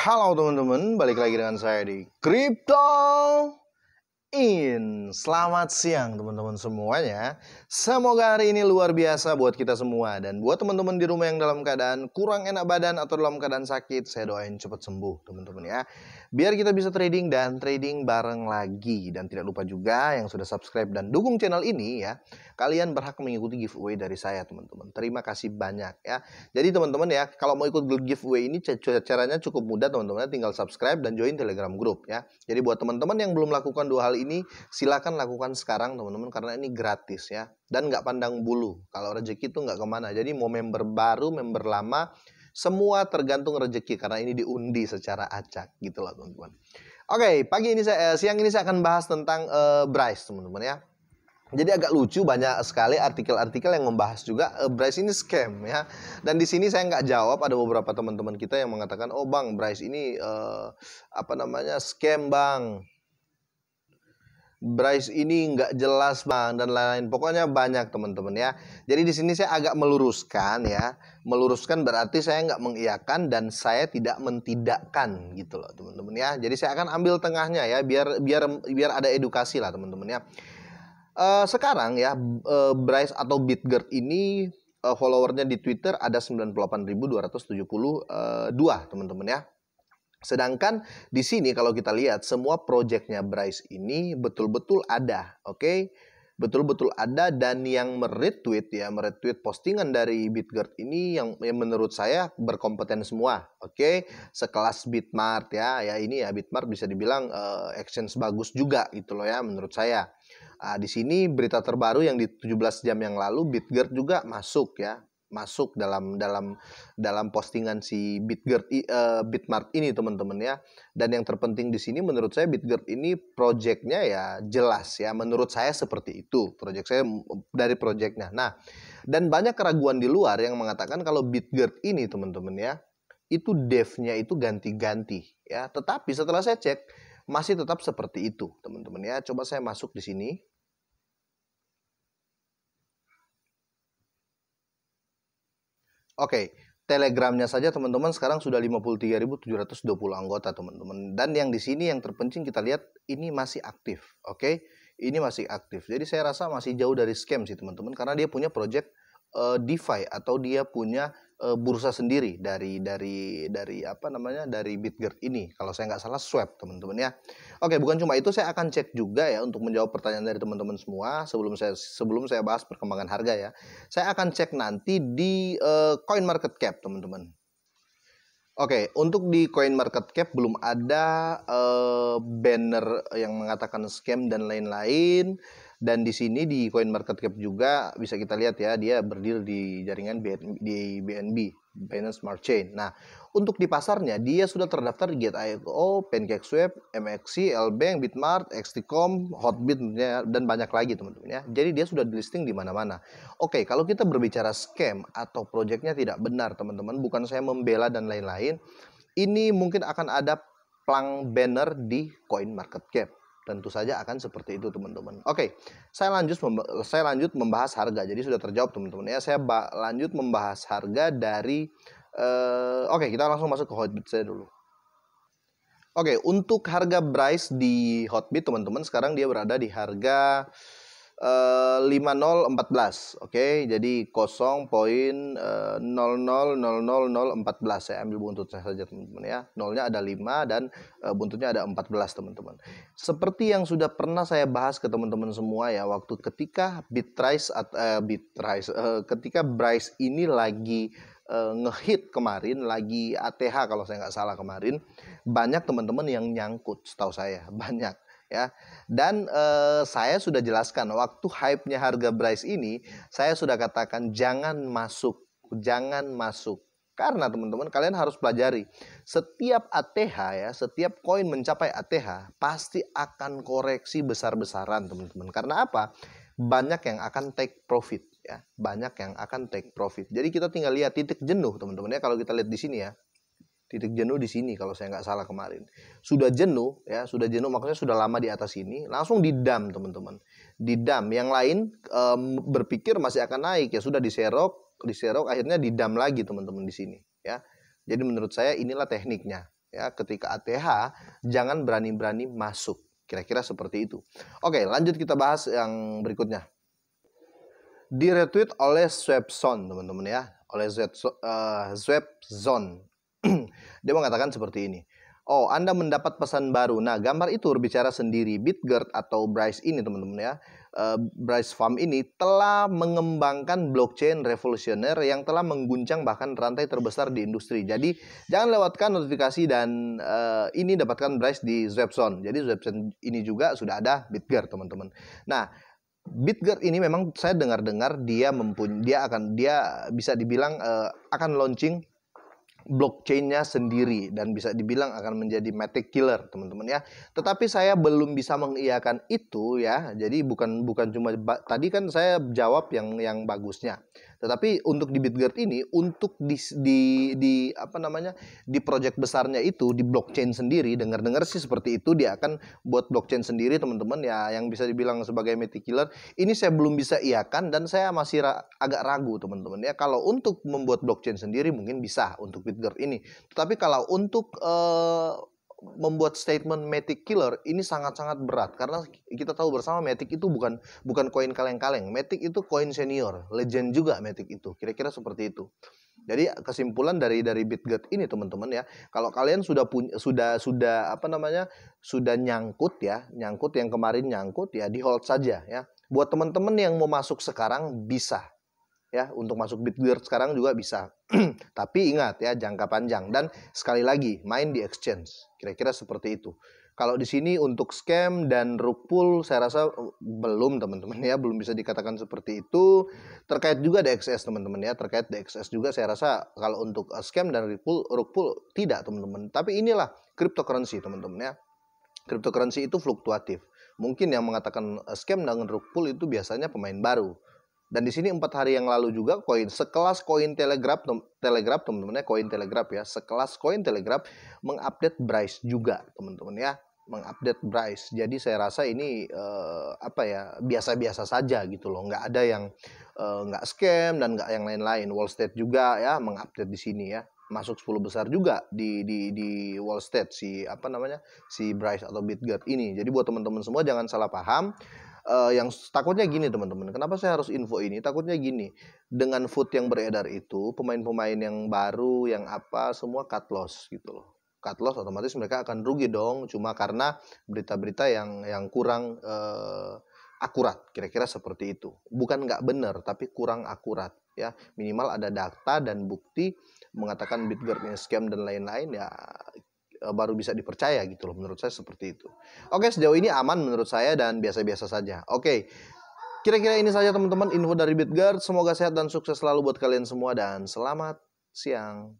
Halo teman-teman, balik lagi dengan saya di Crypto in. Selamat siang teman-teman semuanya. Semoga hari ini luar biasa buat kita semua dan buat teman-teman di rumah yang dalam keadaan kurang enak badan atau dalam keadaan sakit, saya doain cepat sembuh teman-teman ya. Biar kita bisa trading dan trading bareng lagi dan tidak lupa juga yang sudah subscribe dan dukung channel ini ya. Kalian berhak mengikuti giveaway dari saya teman-teman. Terima kasih banyak ya. Jadi teman-teman ya, kalau mau ikut giveaway ini caranya cukup mudah teman-teman, ya. tinggal subscribe dan join Telegram grup ya. Jadi buat teman-teman yang belum melakukan dua hal ini ini silakan lakukan sekarang teman-teman karena ini gratis ya dan nggak pandang bulu kalau rezeki itu nggak kemana jadi mau member baru member lama semua tergantung rezeki karena ini diundi secara acak gitu loh teman-teman Oke, pagi ini saya eh, siang ini saya akan bahas tentang eh, Bryce, teman-teman ya. Jadi agak lucu banyak sekali artikel-artikel yang membahas juga e, Bryce ini scam ya. Dan di sini saya nggak jawab ada beberapa teman-teman kita yang mengatakan oh bang Bryce ini e, apa namanya scam bang. Bryce ini nggak jelas bang dan lain-lain. Pokoknya banyak teman-teman ya. Jadi di sini saya agak meluruskan ya. Meluruskan berarti saya nggak mengiyakan dan saya tidak mentidakkan gitu loh teman-teman ya. Jadi saya akan ambil tengahnya ya biar biar biar ada edukasi lah teman-teman ya. E, sekarang ya e, Bryce atau Bitgert ini e, followernya di Twitter ada 98.272 teman-teman ya. Sedangkan di sini kalau kita lihat semua proyeknya Bryce ini betul-betul ada, oke? Okay? betul-betul ada dan yang meretweet ya meretweet postingan dari Bitgert ini yang, yang menurut saya berkompeten semua oke okay? sekelas Bitmart ya ya ini ya Bitmart bisa dibilang uh, eh, exchange bagus juga gitu loh ya menurut saya uh, di sini berita terbaru yang di 17 jam yang lalu Bitgert juga masuk ya masuk dalam dalam dalam postingan si Bitgert uh, Bitmart ini teman-teman ya. Dan yang terpenting di sini menurut saya Bitgert ini projectnya ya jelas ya. Menurut saya seperti itu project saya dari projectnya. Nah dan banyak keraguan di luar yang mengatakan kalau Bitgert ini teman-teman ya itu devnya itu ganti-ganti ya. Tetapi setelah saya cek masih tetap seperti itu teman-teman ya. Coba saya masuk di sini. Oke, Telegramnya saja teman-teman sekarang sudah 53.720 anggota teman-teman. Dan yang di sini yang terpenting kita lihat ini masih aktif, oke? Okay? Ini masih aktif. Jadi saya rasa masih jauh dari scam sih teman-teman karena dia punya project uh, DeFi atau dia punya uh, bursa sendiri dari dari dari apa namanya dari Bitget ini kalau saya nggak salah swap teman-teman ya oke bukan cuma itu saya akan cek juga ya untuk menjawab pertanyaan dari teman-teman semua sebelum saya sebelum saya bahas perkembangan harga ya saya akan cek nanti di uh, Coin Market Cap teman-teman Oke, okay, untuk di Coin Market Cap belum ada uh, banner yang mengatakan scam dan lain-lain. Dan di sini di Coin Market Cap juga bisa kita lihat ya, dia berdiri di jaringan BN, di BNB. Binance Smart Chain. Nah, untuk di pasarnya dia sudah terdaftar di Gate.io, PancakeSwap, MXC, Lbank, Bitmart, XTCOM, Hotbit ya, dan banyak lagi teman-teman ya. Jadi dia sudah di listing di mana-mana. Oke, kalau kita berbicara scam atau proyeknya tidak benar teman-teman, bukan saya membela dan lain-lain. Ini mungkin akan ada plang banner di Coin Market Cap. Tentu saja akan seperti itu teman-teman. Oke, saya lanjut saya lanjut membahas harga. Jadi sudah terjawab teman-teman ya. Saya lanjut membahas harga dari uh, oke kita langsung masuk ke hotbit saya dulu. Oke, untuk harga Bryce di Hotbit teman-teman sekarang dia berada di harga 5014 eh, oke okay? jadi 0.0000014 eh, saya ambil buntutnya saja teman-teman ya nolnya ada 5 dan uh, buntutnya ada 14 teman-teman seperti yang sudah pernah saya bahas ke teman-teman semua ya waktu ketika bitrise, at uh, bitrice uh, ketika price ini lagi ngehit kemarin lagi ATH kalau saya nggak salah kemarin banyak teman-teman yang nyangkut setahu saya banyak ya. Dan eh, saya sudah jelaskan waktu hype-nya harga Bryce ini, saya sudah katakan jangan masuk, jangan masuk. Karena teman-teman kalian harus pelajari setiap ATH ya, setiap koin mencapai ATH pasti akan koreksi besar-besaran teman-teman. Karena apa? Banyak yang akan take profit ya, banyak yang akan take profit. Jadi kita tinggal lihat titik jenuh teman-teman ya kalau kita lihat di sini ya titik jenuh di sini kalau saya nggak salah kemarin sudah jenuh ya sudah jenuh maksudnya sudah lama di atas ini langsung didam teman-teman didam yang lain um, berpikir masih akan naik ya sudah diserok diserok akhirnya didam lagi teman-teman di sini ya jadi menurut saya inilah tekniknya ya ketika ATH jangan berani-berani masuk kira-kira seperti itu oke lanjut kita bahas yang berikutnya di retweet oleh Swepson teman-teman ya oleh eh, swepson dia mengatakan seperti ini. Oh, Anda mendapat pesan baru. Nah, gambar itu berbicara sendiri. Bitgert atau Bryce ini, teman-teman ya, eh, Bryce Farm ini telah mengembangkan blockchain revolusioner yang telah mengguncang bahkan rantai terbesar di industri. Jadi, jangan lewatkan notifikasi dan uh, ini dapatkan Bryce di Zwebson. Jadi, Zwebson ini juga sudah ada Bitgert, teman-teman. Nah, Bitgert ini memang saya dengar-dengar dia mempunyai dia akan dia bisa dibilang uh, akan launching blockchainnya sendiri dan bisa dibilang akan menjadi matic killer teman-teman ya. Tetapi saya belum bisa mengiakan itu ya. Jadi bukan bukan cuma tadi kan saya jawab yang yang bagusnya. Tetapi untuk di Bitgert ini untuk di, di di apa namanya di project besarnya itu di blockchain sendiri dengar-dengar sih seperti itu dia akan buat blockchain sendiri teman-teman ya yang bisa dibilang sebagai matic killer. Ini saya belum bisa iakan dan saya masih ra agak ragu teman-teman ya kalau untuk membuat blockchain sendiri mungkin bisa untuk Bitgert ini. Tetapi kalau untuk uh, membuat statement Matic Killer ini sangat-sangat berat karena kita tahu bersama Matic itu bukan bukan koin kaleng-kaleng. Matic itu koin senior, legend juga Matic itu. Kira-kira seperti itu. Jadi kesimpulan dari dari Bitget ini teman-teman ya, kalau kalian sudah punya sudah sudah apa namanya? sudah nyangkut ya, nyangkut yang kemarin nyangkut ya di hold saja ya. Buat teman-teman yang mau masuk sekarang bisa ya untuk masuk bid sekarang juga bisa. Tapi ingat ya jangka panjang dan sekali lagi main di exchange. Kira-kira seperti itu. Kalau di sini untuk scam dan rug pull saya rasa eh, belum teman-teman ya, belum bisa dikatakan seperti itu. Terkait juga DXS teman-teman ya, terkait DXS juga saya rasa kalau untuk eh, scam dan rug pull, rug pull tidak teman-teman. Tapi inilah cryptocurrency teman-teman ya. Cryptocurrency itu fluktuatif. Mungkin yang mengatakan eh, scam dan rug pull itu biasanya pemain baru dan di sini empat hari yang lalu juga koin sekelas koin Telegram Telegram teman-teman koin Telegram ya sekelas koin Telegram mengupdate Bryce juga teman-teman ya mengupdate Bryce. Jadi saya rasa ini uh, apa ya biasa-biasa saja gitu loh, nggak ada yang uh, nggak scam dan nggak yang lain-lain. Wall street juga ya mengupdate di sini ya masuk 10 besar juga di di di Wall street si apa namanya si Bryce atau Bitget ini. Jadi buat teman-teman semua jangan salah paham uh, yang takutnya gini teman-teman. Kenapa saya harus info ini? Takutnya gini. Dengan food yang beredar itu, pemain-pemain yang baru, yang apa, semua cut loss gitu loh. Cut loss otomatis mereka akan rugi dong. Cuma karena berita-berita yang yang kurang uh, akurat, kira-kira seperti itu. Bukan nggak benar, tapi kurang akurat ya. Minimal ada data dan bukti mengatakan Bitgert ini scam dan lain-lain ya Eh, baru bisa dipercaya gitu loh menurut saya seperti itu. Oke, sejauh ini aman menurut saya dan biasa-biasa saja. Oke. Kira-kira ini saja teman-teman info dari Bitguard. Semoga sehat dan sukses selalu buat kalian semua dan selamat siang.